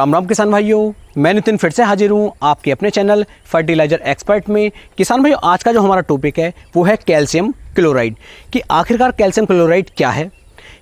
राम राम किसान भाइयों मैं नितिन फिर से हाजिर हूँ आपके अपने चैनल फर्टिलाइजर एक्सपर्ट में किसान भाइयों आज का जो हमारा टॉपिक है वो है कैल्शियम क्लोराइड कि आखिरकार कैल्शियम क्लोराइड क्या है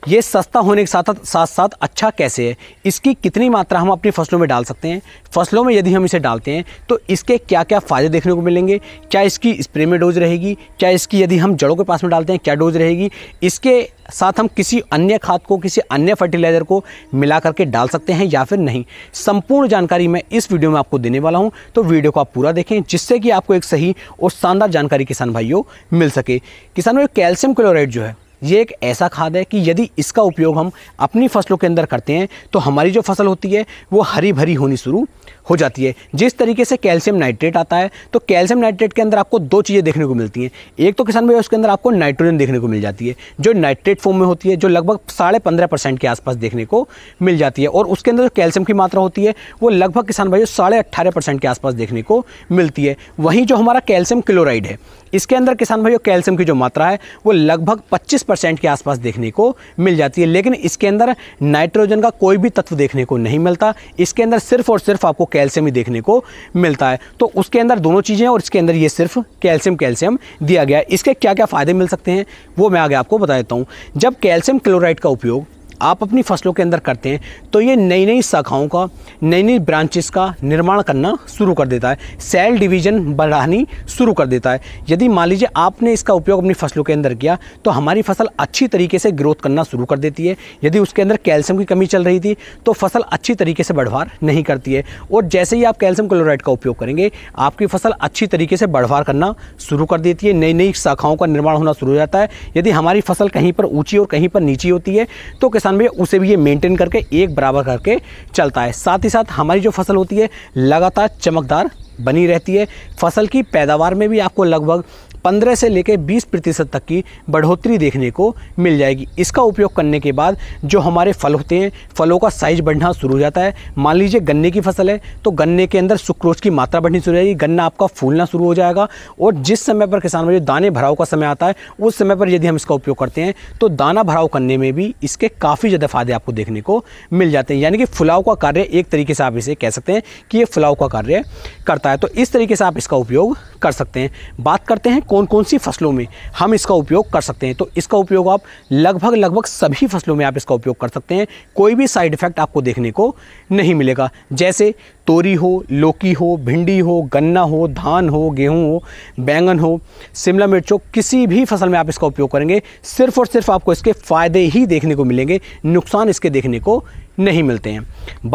ये सस्ता होने के साथ साथ साथ अच्छा कैसे है इसकी कितनी मात्रा हम अपनी फसलों में डाल सकते हैं फसलों में यदि हम इसे डालते हैं तो इसके क्या क्या फ़ायदे देखने को मिलेंगे क्या इसकी स्प्रे में डोज रहेगी क्या इसकी यदि हम जड़ों के पास में डालते हैं क्या डोज रहेगी इसके साथ हम किसी अन्य खाद को किसी अन्य फर्टिलाइज़र को मिला करके डाल सकते हैं या फिर नहीं संपूर्ण जानकारी मैं इस वीडियो में आपको देने वाला हूं तो वीडियो को आप पूरा देखें जिससे कि आपको एक सही और शानदार जानकारी किसान भाइयों मिल सके किसान भाई कैल्शियम क्लोराइड जो है ये एक ऐसा खाद है कि यदि इसका उपयोग हम अपनी फसलों के अंदर करते हैं तो हमारी जो फसल होती है वो हरी भरी होनी शुरू हो जाती है जिस तरीके से कैल्शियम नाइट्रेट आता है तो कैल्शियम नाइट्रेट के अंदर आपको दो चीज़ें देखने को मिलती हैं एक तो किसान भाई उसके अंदर आपको नाइट्रोजन देखने को मिल जाती है जो नाइट्रेट फॉर्म में होती है जो लगभग साढ़े पंद्रह परसेंट के आसपास देखने को मिल जाती है और उसके अंदर जो कैल्शियम की मात्रा होती है वो लगभग किसान भाई साढ़े अट्ठारह परसेंट के आसपास देखने को मिलती है वहीं जो हमारा कैल्शियम क्लोराइड है इसके अंदर किसान भाइयों कैल्शियम की जो मात्रा है वो लगभग 25 परसेंट के आसपास देखने को मिल जाती है लेकिन इसके अंदर नाइट्रोजन का कोई भी तत्व देखने को नहीं मिलता इसके अंदर सिर्फ और सिर्फ आपको कैल्शियम ही देखने को मिलता है तो उसके अंदर दोनों चीज़ें और इसके अंदर ये सिर्फ कैल्शियम कैल्शियम दिया गया इसके क्या क्या फ़ायदे मिल सकते हैं वो मैं आगे आपको बता देता हूँ जब कैल्शियम क्लोराइड का उपयोग आप अपनी फसलों के अंदर करते हैं तो ये नई नई शाखाओं का नई नई ब्रांचेस का निर्माण करना शुरू कर देता है सेल डिवीज़न बढ़ानी शुरू कर देता है यदि मान लीजिए आपने इसका उपयोग अपनी फसलों के अंदर किया तो हमारी फसल अच्छी तरीके से ग्रोथ करना शुरू कर देती है यदि उसके अंदर कैल्शियम की कमी चल रही थी तो फसल अच्छी तरीके से बढ़वार नहीं करती है और जैसे ही आप कैल्शियम क्लोराइड का उपयोग करेंगे आपकी फसल अच्छी तरीके से बढ़वार करना शुरू कर देती है नई नई शाखाओं का निर्माण होना शुरू हो जाता है यदि हमारी फसल कहीं पर ऊंची और कहीं पर नीची होती है तो किसान नुकसान भी है उसे भी ये मेंटेन करके एक बराबर करके चलता है साथ ही साथ हमारी जो फसल होती है लगातार चमकदार बनी रहती है फसल की पैदावार में भी आपको लगभग पंद्रह से लेकर बीस प्रतिशत तक की बढ़ोतरी देखने को मिल जाएगी इसका उपयोग करने के बाद जो हमारे फल होते हैं फलों का साइज बढ़ना शुरू हो जाता है मान लीजिए गन्ने की फसल है तो गन्ने के अंदर सुक्रोज की मात्रा बढ़नी शुरू हो जाएगी गन्ना आपका फूलना शुरू हो जाएगा और जिस समय पर किसान में जो दाने भराव का समय आता है उस समय पर यदि हम इसका उपयोग करते हैं तो दाना भराव करने में भी इसके काफ़ी ज़्यादा फायदे आपको देखने को मिल जाते हैं यानी कि फुलाव का कार्य एक तरीके से आप इसे कह सकते हैं कि ये फुलाव का कार्य करता है तो इस तरीके से आप इसका उपयोग कर सकते हैं बात करते हैं कौन कौन सी फसलों में हम इसका उपयोग कर सकते हैं तो इसका उपयोग आप लगभग लगभग सभी फसलों में आप इसका उपयोग कर सकते हैं कोई भी साइड इफ़ेक्ट आपको देखने को नहीं मिलेगा जैसे तोरी हो लौकी हो भिंडी हो गन्ना हो धान हो गेहूं हो बैंगन हो शिमला मिर्च हो किसी भी फसल में आप इसका उपयोग करेंगे सिर्फ और सिर्फ आपको इसके फ़ायदे ही देखने को मिलेंगे नुकसान इसके देखने को नहीं मिलते हैं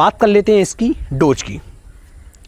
बात कर लेते हैं इसकी डोज की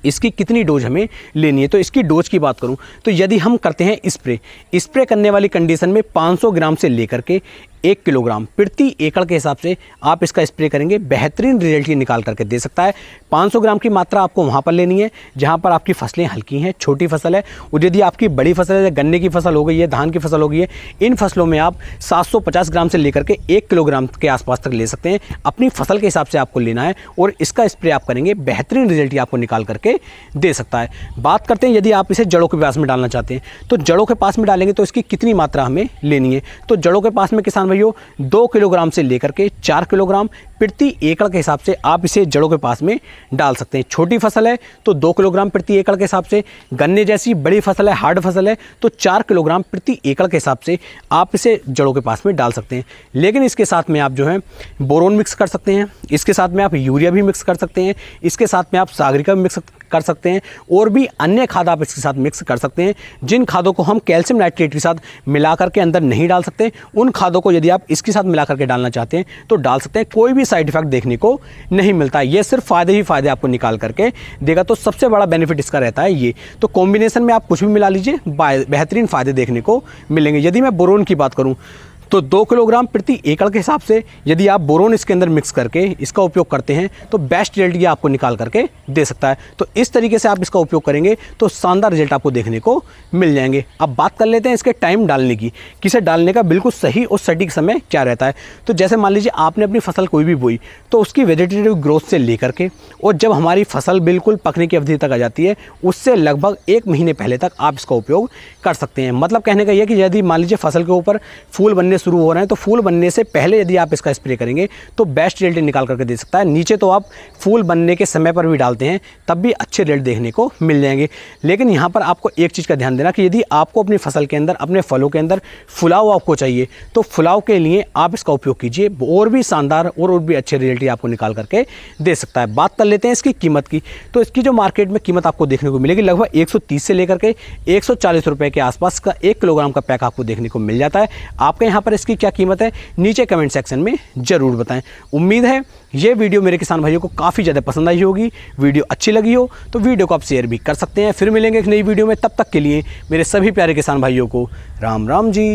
इसकी कितनी डोज हमें लेनी है तो इसकी डोज की बात करूं तो यदि हम करते हैं स्प्रे स्प्रे करने वाली कंडीशन में 500 ग्राम से लेकर के एक किलोग्राम प्रति एकड़ के हिसाब से आप इसका स्प्रे करेंगे बेहतरीन रिजल्ट ये निकाल करके दे सकता है 500 ग्राम की मात्रा आपको वहाँ पर लेनी है जहाँ पर आपकी फसलें हल्की हैं छोटी फसल है और यदि आपकी बड़ी फसल है गन्ने की फसल हो गई है धान की फसल हो गई है इन फसलों में आप 750 ग्राम से लेकर के एक किलोग्राम के आसपास तक ले सकते हैं अपनी फसल के हिसाब से आपको लेना है और इसका स्प्रे आप करेंगे बेहतरीन रिजल्ट ये आपको निकाल करके दे सकता है बात करते हैं यदि आप इसे जड़ों के पास में डालना चाहते हैं तो जड़ों के पास में डालेंगे तो इसकी कितनी मात्रा हमें लेनी है तो जड़ों के पास में किसान किसान भाइयों दो किलोग्राम से लेकर के चार किलोग्राम प्रति एकड़ के हिसाब से आप इसे जड़ों के पास में डाल सकते हैं छोटी फसल है तो दो किलोग्राम प्रति एकड़ के हिसाब से गन्ने जैसी बड़ी फसल है हार्ड फसल है तो चार किलोग्राम प्रति एकड़ के हिसाब से आप इसे जड़ों के पास में डाल सकते हैं लेकिन इसके साथ में आप जो है बोरोन मिक्स कर सकते हैं इसके साथ में आप यूरिया भी मिक्स कर सकते हैं इसके साथ में आप सागरिका भी मिक्स कर सकते हैं और भी अन्य खाद आप इसके साथ मिक्स कर सकते हैं जिन खादों को हम कैल्शियम नाइट्रेट के साथ मिला करके अंदर नहीं डाल सकते उन खादों को यदि आप इसके साथ मिला करके डालना चाहते हैं तो डाल सकते हैं कोई भी साइड इफेक्ट देखने को नहीं मिलता ये सिर्फ फ़ायदे ही फ़ायदे आपको निकाल करके देगा तो सबसे बड़ा बेनिफिट इसका रहता है ये तो कॉम्बिनेशन में आप कुछ भी मिला लीजिए बेहतरीन फ़ायदे देखने को मिलेंगे यदि मैं बोरोन की बात करूँ तो दो किलोग्राम प्रति एकड़ के हिसाब से यदि आप बोरोन इसके अंदर मिक्स करके इसका उपयोग करते हैं तो बेस्ट रिजल्ट ये आपको निकाल करके दे सकता है तो इस तरीके से आप इसका उपयोग करेंगे तो शानदार रिजल्ट आपको देखने को मिल जाएंगे अब बात कर लेते हैं इसके टाइम डालने की किसे डालने का बिल्कुल सही और सटीक समय क्या रहता है तो जैसे मान लीजिए आपने अपनी फसल कोई भी बोई तो उसकी वेजिटेटिव ग्रोथ से लेकर के और जब हमारी फसल बिल्कुल पकने की अवधि तक आ जाती है उससे लगभग एक महीने पहले तक आप इसका उपयोग कर सकते हैं मतलब कहने का यह कि यदि मान लीजिए फसल के ऊपर फूल बनने बनने शुरू हो रहे हैं तो फूल बनने से पहले यदि आप इसका स्प्रे करेंगे तो बेस्ट रिजल्ट निकाल करके दे सकता है नीचे तो आप फूल बनने के समय पर भी डालते हैं तब भी अच्छे रिजल्ट देखने को मिल जाएंगे लेकिन यहाँ पर आपको एक चीज़ का ध्यान देना कि यदि आपको अपनी फसल के अंदर अपने फलों के अंदर फुलाव आपको चाहिए तो फुलाव के लिए आप इसका उपयोग कीजिए और भी शानदार और और भी अच्छे रिजल्ट आपको निकाल करके दे सकता है बात कर लेते हैं इसकी कीमत की तो इसकी जो मार्केट में कीमत आपको देखने को मिलेगी लगभग 130 से लेकर के 140 रुपए के आसपास का एक किलोग्राम का पैक आपको देखने को मिल जाता है आपके यहाँ पर इसकी क्या कीमत है नीचे कमेंट सेक्शन में ज़रूर बताएं उम्मीद है ये वीडियो मेरे किसान भाइयों को काफ़ी ज़्यादा पसंद आई होगी वीडियो अच्छी लगी हो तो वीडियो को आप शेयर भी कर सकते हैं फिर मिलेंगे एक नई वीडियो में तब तक के लिए मेरे सभी प्यारे किसान भाइयों को राम राम जी